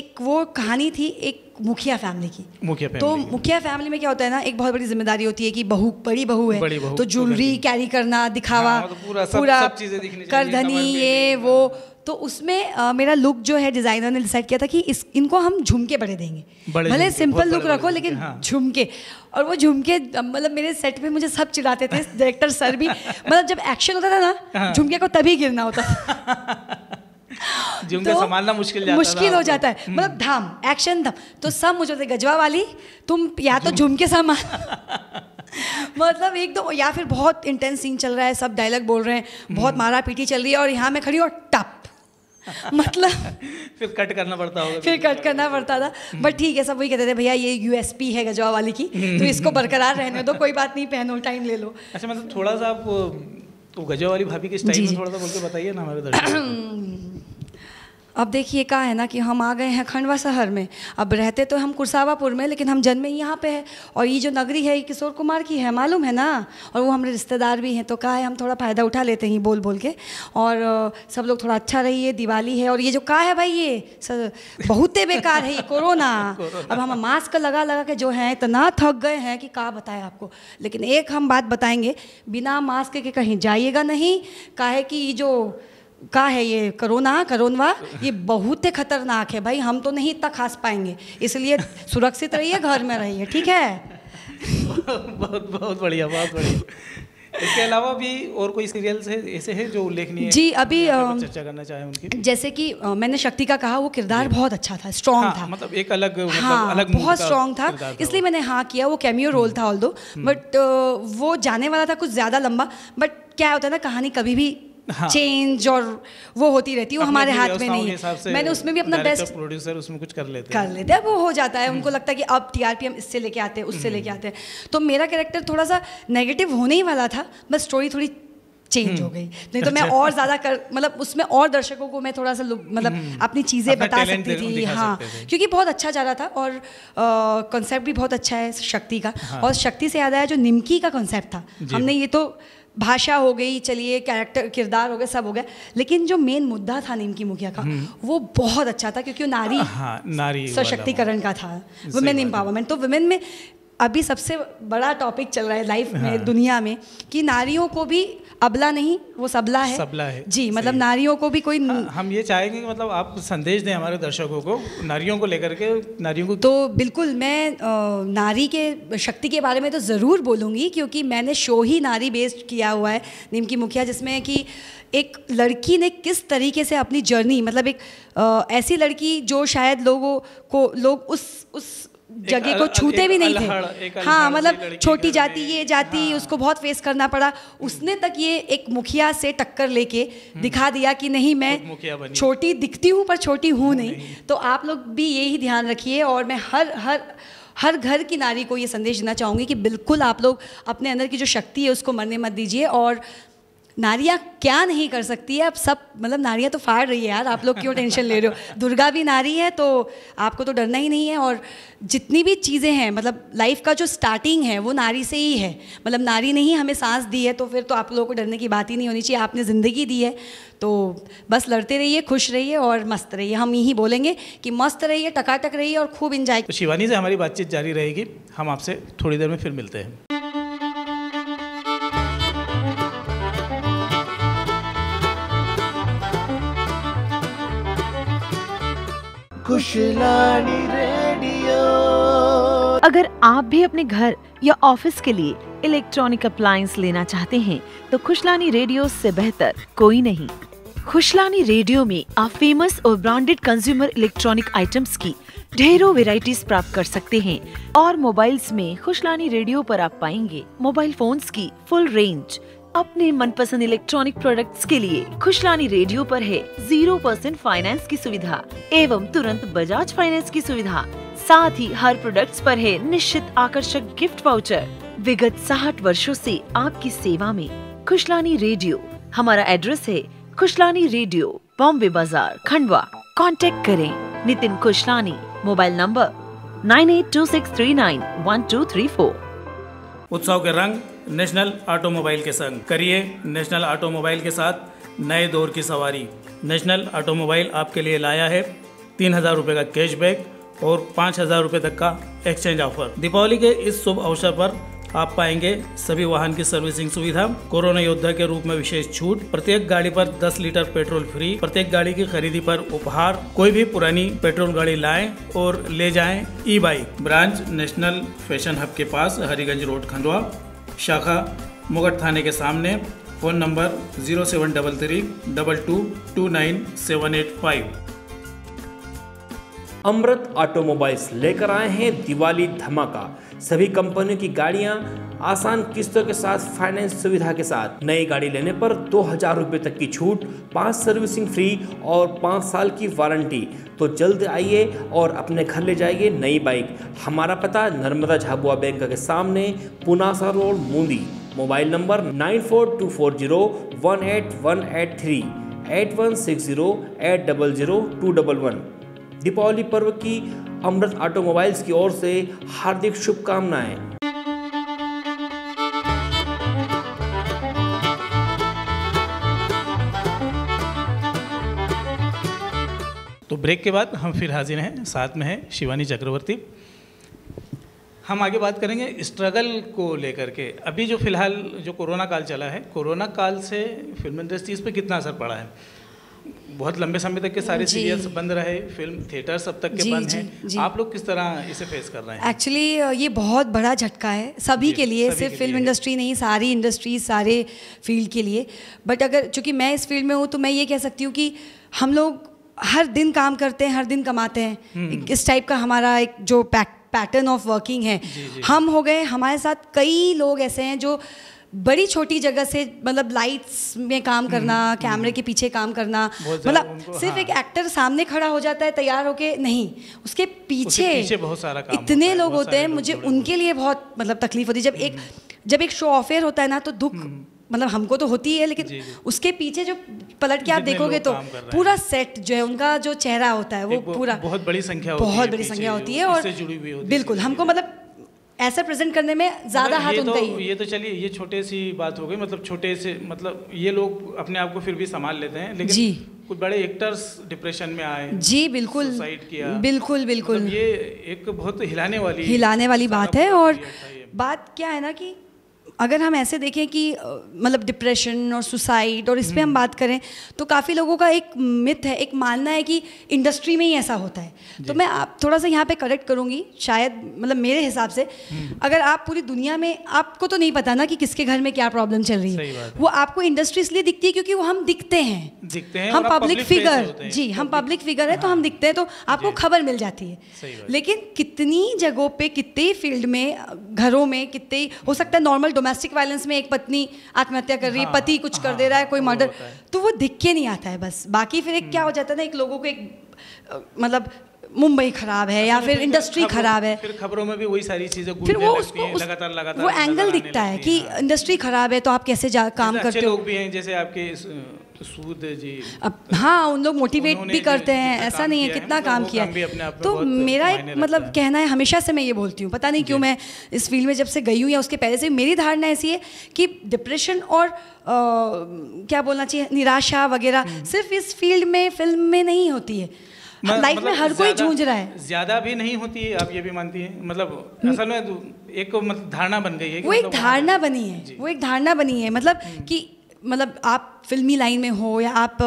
[SPEAKER 2] एक वो कहानी थी एक मुखिया फैमिली की मुखिया तो मुखिया फैमिली में क्या होता है ना एक बहुत बड़ी जिम्मेदारी होती है कि बहू बड़ी बहू है बड़ी बहु, तो ज्वेलरी कैरी करना दिखावा हाँ, तो पूरा, पूरा सब, सब करधनी ये वो तो उसमें आ, मेरा लुक जो है डिजाइनर ने डिसाइड किया था कि इस इनको हम झुमके बड़े देंगे भले सिंपल लुक रखो लेकिन हाँ। झुमके और वो झुमके मतलब मेरे सेट पे मुझे सब चिढ़ाते थे डायरेक्टर सर भी मतलब जब एक्शन होता था ना हाँ। झुमके को तभी गिरना होता था
[SPEAKER 1] तो संभालना मुश्किल जाता मुश्किल हो जाता
[SPEAKER 2] है मतलब हम्म। धाम एक्शन धाम तो सब मुझे गजवा वाली तुम या तो झुमके संभाल मतलब एक दो या फिर बहुत इंटेंस सीन चल रहा है सब डायलॉग बोल रहे हैं बहुत हम्म। मारा पीटी चल रही है और यहाँ मैं खड़ी और टप मतलब
[SPEAKER 1] फिर कट करना पड़ता होगा फिर कट
[SPEAKER 2] करना पड़ता था बट ठीक है सब वही कहते थे भैया ये यूएसपी है गजवा वाली की तो इसको बरकरार रहने दो कोई बात नहीं पहनो टाइम ले लो
[SPEAKER 1] अच्छा मतलब थोड़ा सा आप तो गजवा वाली भाभी के स्टाइल में थोड़ा सा बोल के बताइए ना
[SPEAKER 2] हमारे अब देखिए कहा है ना कि हम आ गए हैं खंडवा शहर में अब रहते तो हम कुरसावापुर में लेकिन हम जन्मे यहाँ पे है और ये जो नगरी है ये किशोर कुमार की है मालूम है ना और वो हमारे रिश्तेदार भी हैं तो कहा है हम थोड़ा फ़ायदा उठा लेते हैं बोल बोल के और सब लोग थोड़ा अच्छा रहिए दिवाली है और ये जो कहा है भाई ये सर बहुत बेकार है ये कोरोना अब हम मास्क लगा लगा के जो हैं इतना थक गए हैं कि कहा बताएं आपको लेकिन एक हम बात बताएंगे बिना मास्क के कहीं जाइएगा नहीं कहा है कि ये जो का है ये करोना करोनवा ये बहुत ही खतरनाक है भाई हम तो नहीं इतना खास पाएंगे इसलिए सुरक्षित रहिए घर में रहिए ठीक है
[SPEAKER 1] बहुत बहुत बढ़िया बहुत बढ़िया इसके अलावा भी और कोई सीरियल से ऐसे हैं जो उल्लेखनीय जी अभी चर्चा करना चाहे उनकी जैसे
[SPEAKER 2] कि मैंने शक्ति का कहा वो किरदार बहुत अच्छा था स्ट्रॉन्ग हाँ, था
[SPEAKER 1] मतलब एक अलग मतलब हाँ, अलग बहुत स्ट्रॉन्ग था, था इसलिए मैंने
[SPEAKER 2] हाँ किया वो कैमियो रोल था ऑल हम्म, बट हम्म। वो जाने वाला था कुछ ज़्यादा लंबा बट क्या होता है ना कहानी कभी भी चेंज हाँ। और वो होती रहती है वो हमारे हाथ में नहीं है मैंने उसमें भी अपना बेस्ट
[SPEAKER 1] प्रोड्यूसर उसमें कुछ कर लेते कर लेते हैं
[SPEAKER 2] वो हो जाता है उनको हम्म। लगता है कि अब टीआरपी हम इससे लेके आते हैं उससे लेके हम्म। आते हैं तो मेरा कैरेक्टर थोड़ा सा नेगेटिव होने ही वाला था बस स्टोरी थोड़ी चेंज हो हम्म। गई नहीं तो मैं अच्छा। और ज़्यादा कर मतलब उसमें और दर्शकों को मैं थोड़ा सा मतलब अपनी चीज़ें बता सकती थी हाँ क्योंकि बहुत अच्छा जा रहा था और कॉन्सेप्ट भी बहुत अच्छा है शक्ति का हाँ। और शक्ति से याद आया जो निमकी का कॉन्सेप्ट था हमने ये तो भाषा हो गई चलिए कैरेक्टर किरदार हो गए सब हो गया लेकिन जो मेन मुद्दा था नीम की मुखिया का हम्म। वो बहुत अच्छा था क्योंकि वो नारी
[SPEAKER 1] हाँ, नारी सशक्तिकरण
[SPEAKER 2] का था वुमेन एम्पावरमेंट तो वुमेन में अभी सबसे बड़ा टॉपिक चल रहा है लाइफ में हाँ। दुनिया में कि नारियों को भी अबला नहीं वो सबला है सबला है जी मतलब नारियों को भी कोई हाँ,
[SPEAKER 1] हम ये चाहेंगे कि मतलब आप संदेश दें हमारे दर्शकों को नारियों को लेकर के नारियों को
[SPEAKER 2] तो बिल्कुल मैं नारी के शक्ति के बारे में तो ज़रूर बोलूँगी क्योंकि मैंने शो ही नारी बेस्ड किया हुआ है नीम की मुखिया जिसमें कि एक लड़की ने किस तरीके से अपनी जर्नी मतलब एक आ, ऐसी लड़की जो शायद लोगों को लोग उस उस जगह को छूते भी नहीं थे हाँ मतलब छोटी जाति ये जाति हाँ। उसको बहुत फेस करना पड़ा उसने तक ये एक मुखिया से टक्कर लेके हम्म। दिखा दिया कि नहीं मैं छोटी दिखती हूँ पर छोटी हूँ नहीं तो आप लोग भी यही ध्यान रखिए और मैं हर हर हर घर की नारी को ये संदेश देना चाहूँगी कि बिल्कुल आप लोग अपने अंदर की जो शक्ति है उसको मरने मत दीजिए और नारियाँ क्या नहीं कर सकती है अब सब मतलब नारियाँ तो फाड़ रही है यार आप लोग क्यों टेंशन ले रहे हो दुर्गा भी नारी है तो आपको तो डरना ही नहीं है और जितनी भी चीज़ें हैं मतलब लाइफ का जो स्टार्टिंग है वो नारी से ही है मतलब नारी ने ही हमें सांस दी है तो फिर तो आप लोगों को डरने की बात ही नहीं होनी चाहिए आपने ज़िंदगी दी है तो बस लड़ते रहिए खुश रहिए और मस्त रहिए हम यही बोलेंगे कि मस्त रहिए टकाटक रहिए और खूब इंजॉय तो
[SPEAKER 1] शिवानी से हमारी बातचीत जारी रहेगी हम आपसे थोड़ी देर में फिर मिलते
[SPEAKER 2] हैं खुशलानी रेडियो अगर आप भी अपने घर या ऑफिस के लिए इलेक्ट्रॉनिक अप्लायंस लेना चाहते हैं तो खुशलानी रेडियो से बेहतर कोई नहीं खुशलानी रेडियो में आप फेमस और ब्रांडेड कंज्यूमर इलेक्ट्रॉनिक आइटम्स की ढेरों वेराइटीज प्राप्त कर सकते हैं और मोबाइल्स में खुशलानी रेडियो पर आप पाएंगे मोबाइल फोन्स की फुल रेंज अपने मनपसंद इलेक्ट्रॉनिक प्रोडक्ट्स के लिए खुशलानी रेडियो पर है जीरो परसेंट फाइनेंस की सुविधा एवं तुरंत बजाज फाइनेंस की सुविधा साथ ही हर प्रोडक्ट्स पर है निश्चित आकर्षक गिफ्ट वाउचर विगत साठ वर्षों से आपकी सेवा में खुशलानी रेडियो हमारा एड्रेस है खुशलानी रेडियो बॉम्बे बाजार खंडवा कांटेक्ट करें Nitin Khushlani mobile number nine eight two six three nine one two three four
[SPEAKER 1] उत्सव के रंग नेशनल ऑटोमोबाइल के संग करिए नेशनल ऑटोमोबाइल के साथ नए दौर की सवारी नेशनल ऑटोमोबाइल आपके लिए लाया है तीन हज़ार रूपए का कैशबैक और पाँच हज़ार रूपए तक का एक्सचेंज ऑफर दीपावली के इस शुभ अवसर पर आप पाएंगे सभी वाहन की सर्विसिंग सुविधा कोरोना योद्धा के रूप में विशेष छूट प्रत्येक गाड़ी पर 10 लीटर पेट्रोल फ्री प्रत्येक गाड़ी की खरीदी पर उपहार कोई भी पुरानी पेट्रोल गाड़ी लाएं और ले जाएं e bike branch national fashion hub के पास हरिगंज रोड खंडवा शाखा मुगट थाने के सामने phone number zero seven double three double two two nine seven eight five Amrit automobiles लेकर आए हैं दिवाली धमाका सभी कंपनियों की गाड़ियां आसान किस्तों के साथ फाइनेंस सुविधा के साथ नई गाड़ी लेने पर दो हजार रुपये तक की छूट पांच सर्विसिंग फ्री और पाँच साल की वारंटी तो जल्द आइए और अपने घर ले जाइए नई बाइक हमारा पता नर्मदा झाबुआ बैंक के सामने Punasa road Moondi mobile number nine four two four zero one eight one eight three eight one six zero eight double zero two double one Deepawali पर्व की अमृत ऑटोमोबाइल्स की ओर से हार्दिक शुभकामनाएं तो ब्रेक के बाद हम फिर हाजिर हैं साथ में हैं शिवानी चक्रवर्ती हम आगे बात करेंगे स्ट्रगल को लेकर के अभी जो फिलहाल जो कोरोना काल चला है कोरोना काल से फिल्म इंडस्ट्रीज़ पे कितना असर पड़ा है बहुत लंबे समय तक के सारे सीरियल्स बंद रहे फिल्म थिएटर सब तक के जी, बंद हैं आप लोग किस तरह इसे फेस कर रहे हैं
[SPEAKER 2] एक्चुअली ये बहुत बड़ा झटका है सभी के लिए सिर्फ फिल्म इंडस्ट्री नहीं सारी इंडस्ट्री सारे फील्ड के लिए बट अगर चूंकि मैं इस फील्ड में हूँ तो मैं ये कह सकती हूँ कि हम लोग हर दिन काम करते हैं हर दिन कमाते हैं हम्म। इस टाइप का हमारा एक जो पैटर्न ऑफ वर्किंग है हम हो गए हमारे साथ कई लोग ऐसे हैं जो बड़ी छोटी जगह से मतलब लाइट्स में काम हम्म, करना कैमरे हम्म, के पीछे काम करना मतलब सिर्फ हाँ। एक एक्टर सामने खड़ा हो जाता है तैयार होके नहीं उसके पीछे, उसके पीछे बहुत सारा काम इतने लोग होते हैं मुझे उनके लिए बहुत मतलब तकलीफ होती है जब एक हम्म। जब एक शो ऑफेयर होता है ना तो दुख मतलब हमको तो होती है लेकिन जी जी। उसके पीछे जो पलट के आप देखोगे तो पूरा सेट जो है उनका जो चेहरा होता है वो पूरा
[SPEAKER 1] बहुत बड़ी संख्या बहुत बड़ी संख्या होती है और
[SPEAKER 2] बिल्कुल हमको मतलब ऐसा प्रेजेंट करने में मतलब ज़्यादा हाथ तो- उनका ही
[SPEAKER 1] ये तो चलिए ये छोटे सी बात हो गई मतलब छोटे से मतलब ये लोग अपने आप को फिर भी संभाल लेते हैं लेकिन जी कुछ बड़े एक्टर्स डिप्रेशन में आए जी
[SPEAKER 2] बिल्कुल किया बिल्कुल बिल्कुल मतलब ये एक
[SPEAKER 1] बहुत हिलाने वाली हिलाने वाली बात है
[SPEAKER 2] और बात क्या है ना कि अगर हम ऐसे देखें कि मतलब डिप्रेशन और सुसाइड और इस पर हम हम्म। बात करें तो काफ़ी लोगों का एक मिथ है एक मानना है कि इंडस्ट्री में ही ऐसा होता है तो मैं आप थोड़ा सा यहाँ पे करेक्ट करूँगी शायद मतलब मेरे हिसाब से हम्म। अगर आप पूरी दुनिया में आपको तो नहीं पता ना कि किसके घर में क्या प्रॉब्लम चल रही है वो आपको इंडस्ट्री इसलिए दिखती है क्योंकि वो हम दिखते हैं
[SPEAKER 1] दिखते हैं हम पब्लिक फिगर जी हम
[SPEAKER 2] पब्लिक फिगर है तो हम हाँ। दिखते हैं तो आपको खबर मिल जाती है लेकिन कितनी जगहों पर कितने फील्ड में घरों में कितने हो सकता है नॉर्मल डोमेस्टिक डोमेस्टिक वायलेंस में एक पत्नी आत्महत्या कर रही है हाँ, पति कुछ कर दे हाँ, रहा है कोई मर्डर तो वो दिख के नहीं आता है बस बाकी फिर एक क्या हो हम्म। जाता है ना एक लोगों को एक मतलब मुंबई खराब है या अच्छा, फिर इंडस्ट्री खराब है
[SPEAKER 1] फिर खबरों में भी वही सारी चीजें फिर वो उसको उस, लगातार लगातार वो एंगल दिखता
[SPEAKER 2] है कि इंडस्ट्री हाँ। खराब है तो आप कैसे जा काम करते हो लोग
[SPEAKER 1] भी हैं जैसे आपके तो अब हाँ
[SPEAKER 2] उन लोग मोटिवेट भी करते हैं ऐसा नहीं है कितना काम किया है तो, तो मेरा एक मतलब कहना है हमेशा से मैं ये बोलती हूँ पता नहीं क्यों मैं इस फील्ड में जब से गई हूँ या उसके पहले से मेरी धारणा ऐसी है कि डिप्रेशन और क्या बोलना चाहिए निराशा वगैरह हम्म। सिर्फ इस फील्ड में फिल्म में नहीं होती है लाइफ में मतलब हर कोई जूझ रहा है
[SPEAKER 1] ज्यादा भी नहीं होती है आप ये भी मानती हैं मतलब हम्म। असल में तो एक मतलब धारणा बन गई है वो एक मतलब धारणा
[SPEAKER 2] बनी है वो एक धारणा बनी है मतलब हम्म। कि मतलब आप फिल्मी लाइन में हो या आप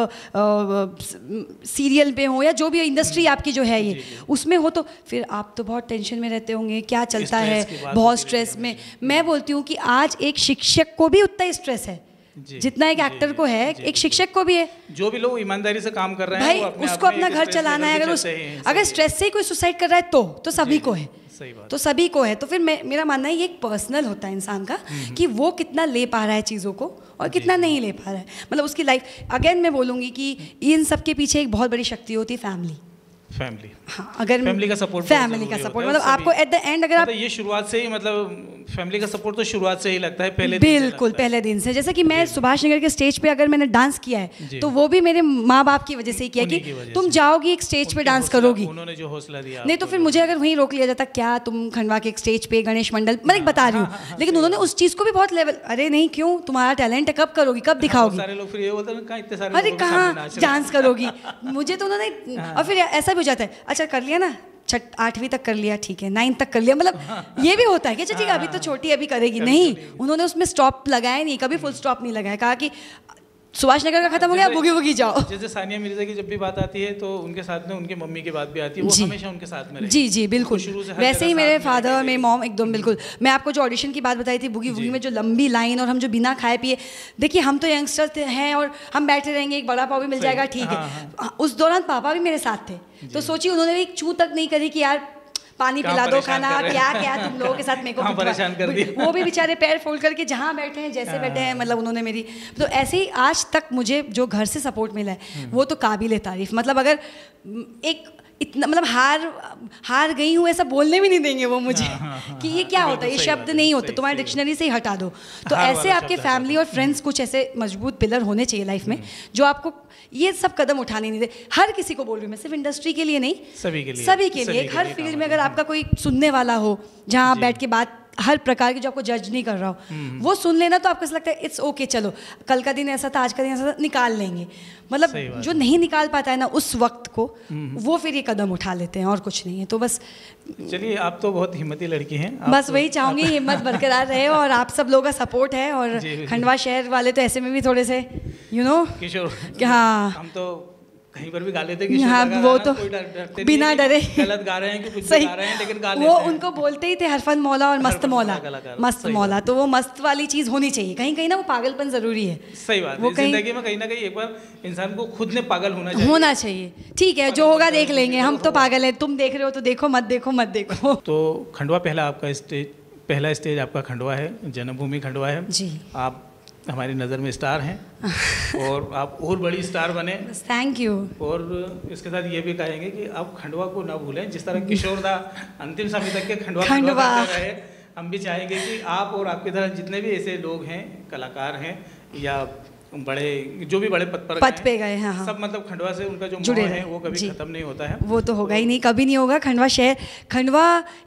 [SPEAKER 2] सीरियल में हो या जो भी इंडस्ट्री आपकी जो है ये उसमें हो तो फिर आप तो बहुत टेंशन में रहते होंगे क्या चलता है बहुत स्ट्रेस में मैं बोलती हूँ कि आज एक शिक्षक को भी उतना स्ट्रेस है जितना एक एक्टर को है एक शिक्षक को भी है
[SPEAKER 1] जो भी लोग ईमानदारी से काम कर रहे हैं भाई उसको अपना घर चलाना है अगर उस अगर
[SPEAKER 2] स्ट्रेस से ही कोई सुसाइड कर रहा है तो तो सभी को है सही बात तो सभी को है तो फिर मैं मेरा मानना है ये एक पर्सनल होता है इंसान का हम्म। कि वो कितना ले पा रहा है चीज़ों को और कितना नहीं ले पा रहा है मतलब उसकी लाइफ अगेन मैं बोलूँगी कि इन सब के पीछे एक बहुत बड़ी शक्ति होती है फैमिली
[SPEAKER 1] फैमिली हाँ, अगर फैमिली का सपोर्ट फैमिली का सपोर्ट मतलब आपको एट द एंड अगर आप मतलब ये शुरुआत से ही मतलब फैमिली का सपोर्ट तो शुरुआत से ही लगता है पहले बिल्कुल
[SPEAKER 2] पहले दिन से जैसे कि मैं सुभाष नगर के स्टेज पे अगर मैंने डांस किया है तो वो भी मेरे माँ बाप की वजह से ही किया कि तुम जाओगी एक स्टेज पे डांस करोगी उन्होंने
[SPEAKER 1] जो हौसला दिया नहीं तो
[SPEAKER 2] फिर मुझे अगर वहीं रोक लिया जाता क्या तुम खंडवा के एक स्टेज पे गणेश मंडल मैं एक बता रही हूँ हाँ, हाँ, लेकिन उन्होंने उस चीज को भी बहुत लेवल अरे नहीं क्यों तुम्हारा टैलेंट है कब करोगी कब
[SPEAKER 1] दिखाओगी अरे कहाँ डांस
[SPEAKER 2] करोगी मुझे तो उन्होंने और फिर ऐसा हो जाता है अच्छा कर लिया ना छठ आठवीं तक कर लिया ठीक है नाइन्थ तक कर लिया मतलब ये भी होता है कि अच्छा ठीक है अभी तो हाँ। छोटी अभी करेगी नहीं उन्होंने उसमें स्टॉप लगाया नहीं कभी फुल स्टॉप नहीं लगाया कहा कि सुभाष नगर का खत्म हो गया बुगी बुगी जाओ
[SPEAKER 1] जैसे सानिया मिर्जा की जब भी बात आती है तो उनके साथ में उनके मम्मी की बात भी आती है वो हमेशा उनके साथ में जी जी बिल्कुल तो वैसे ही
[SPEAKER 2] मेरे फादर मेरे मॉम एकदम बिल्कुल मैं आपको जो ऑडिशन की बात बताई थी बुगी बुगी में जो लंबी लाइन और हम जो बिना खाए पिए देखिए हम तो यंगस्टर हैं और हम बैठे रहेंगे एक बड़ा पाव भी मिल जाएगा ठीक है हाँ, हाँ। हाँ, उस दौरान पापा भी मेरे साथ थे तो सोचिए उन्होंने भी एक छू तक नहीं करी कि यार पानी पिला दो खाना क्या क्या तुम लोगों के साथ मेरे को परेशान कर दिया वो भी बेचारे पैर फोल्ड करके जहाँ बैठे हैं जैसे हाँ। बैठे हैं मतलब उन्होंने मेरी तो ऐसे ही आज तक मुझे जो घर से सपोर्ट मिला है हम्म। वो तो काबिल तारीफ मतलब अगर एक इतना मतलब हार हार गई हूँ ऐसा बोलने भी नहीं देंगे वो मुझे हाँ, हाँ, हाँ, कि ये हाँ, क्या हाँ, होता है ये शब्द नहीं होते तुम्हारे डिक्शनरी से ही हटा दो हाँ, तो ऐसे आपके फैमिली और हम्म। फ्रेंड्स कुछ ऐसे मजबूत पिलर होने चाहिए लाइफ में हम्म। जो आपको ये सब कदम उठाने नहीं दे हर किसी को बोल रही हूँ मैं सिर्फ इंडस्ट्री के लिए नहीं सभी के लिए सभी के लिए हर फील्ड में अगर आपका कोई सुनने वाला हो जहाँ आप बैठ के बात हर प्रकार की जो आपको जज नहीं कर रहा हो हम्म। वो सुन लेना तो आपको ऐसा लगता है इट्स ओके चलो कल का दिन ऐसा था आज का दिन ऐसा था निकाल लेंगे मतलब जो नहीं निकाल पाता है ना उस वक्त को हम्म। वो फिर ये कदम उठा लेते हैं और कुछ नहीं है तो बस
[SPEAKER 1] चलिए आप तो बहुत हिम्मती लड़की हैं बस तो, वही
[SPEAKER 2] चाहूंगी हिम्मत बरकरार रहे और आप सब लोगों का सपोर्ट है और खंडवा शहर वाले तो ऐसे में भी थोड़े से यू नो
[SPEAKER 1] किशोर हाँ हम तो कहीं पर भी गा लेते कि हाँ वो तो बिना डरे गलत गा रहे हैं कि कुछ सही गा रहे हैं लेकिन गा वो हैं।
[SPEAKER 2] उनको बोलते ही थे हरफन मौला और मस्त मौला मस्त मौला तो वो मस्त वाली चीज होनी चाहिए कहीं कहीं ना वो पागलपन जरूरी है
[SPEAKER 1] सही बात वो जिंदगी में कहीं ना कहीं एक बार इंसान को खुद ने पागल होना चाहिए होना
[SPEAKER 2] चाहिए ठीक है जो होगा देख लेंगे हम तो पागल है तुम देख रहे हो तो देखो मत देखो मत देखो तो
[SPEAKER 1] खंडवा पहला आपका स्टेज पहला स्टेज आपका खंडवा है जन्मभूमि खंडवा है जी आप हमारी नज़र में स्टार हैं और आप और बड़ी स्टार बने थैंक यू और इसके साथ ये भी कहेंगे कि आप खंडवा को ना भूलें जिस तरह किशोरदा अंतिम समय तक के खंडवा खंडवा रहे हम भी चाहेंगे कि आप और आपकी तरह जितने भी ऐसे लोग हैं कलाकार हैं या बड़े जो भी बड़े पद पर पद पे गए हैं हाँ, हाँ। सब मतलब खंडवा से उनका जो जुड़े है वो कभी खत्म नहीं होता है
[SPEAKER 2] वो तो होगा ही तो नहीं कभी नहीं होगा खंडवा शहर खंडवा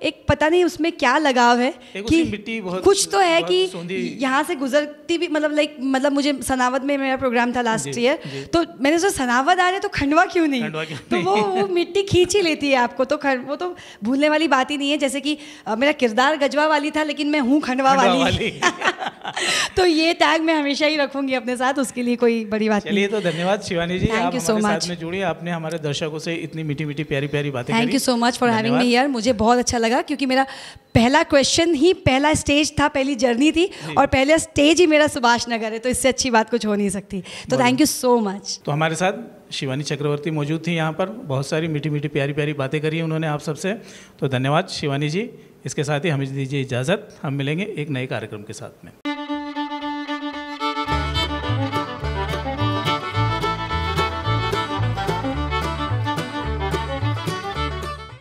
[SPEAKER 2] एक पता नहीं उसमें क्या लगाव है कि मिट्टी
[SPEAKER 1] बहुत कुछ तो है कि
[SPEAKER 2] यहाँ से गुजरती भी मतलब लाइक मतलब मुझे सनावत में मेरा प्रोग्राम था लास्ट ईयर तो मैंने सोचा सनावत आ रहे तो खंडवा क्यों नहीं तो वो वो मिट्टी खींच ही लेती है आपको तो वो तो भूलने वाली बात ही नहीं है जैसे कि मेरा किरदार गजवा वाली था लेकिन मैं हूँ खंडवा वाली तो ये टैग मैं हमेशा ही रखूंगी अपने साथ उसके लिए कोई बड़ी बात चलिए
[SPEAKER 1] तो धन्यवाद Shivani ji thank you so much में जुड़ी आपने हमारे दर्शकों से इतनी मीठी मीठी प्यारी प्यारी बातें thank you so much for having me
[SPEAKER 2] यार मुझे बहुत अच्छा लगा क्योंकि मेरा पहला क्वेश्चन ही पहला स्टेज था पहली जर्नी थी और पहला स्टेज ही मेरा सुभाष नगर है तो इससे अच्छी बात कुछ हो नहीं सकती तो थैंक यू सो मच
[SPEAKER 1] तो हमारे साथ शिवानी चक्रवर्ती मौजूद थी यहाँ पर बहुत सारी मीठी मीठी प्यारी प्यारी बातें करी उन्होंने आप सबसे तो धन्यवाद शिवानी जी इसके साथ ही हमें दीजिए इजाज़त हम मिलेंगे एक नए कार्यक्रम के साथ में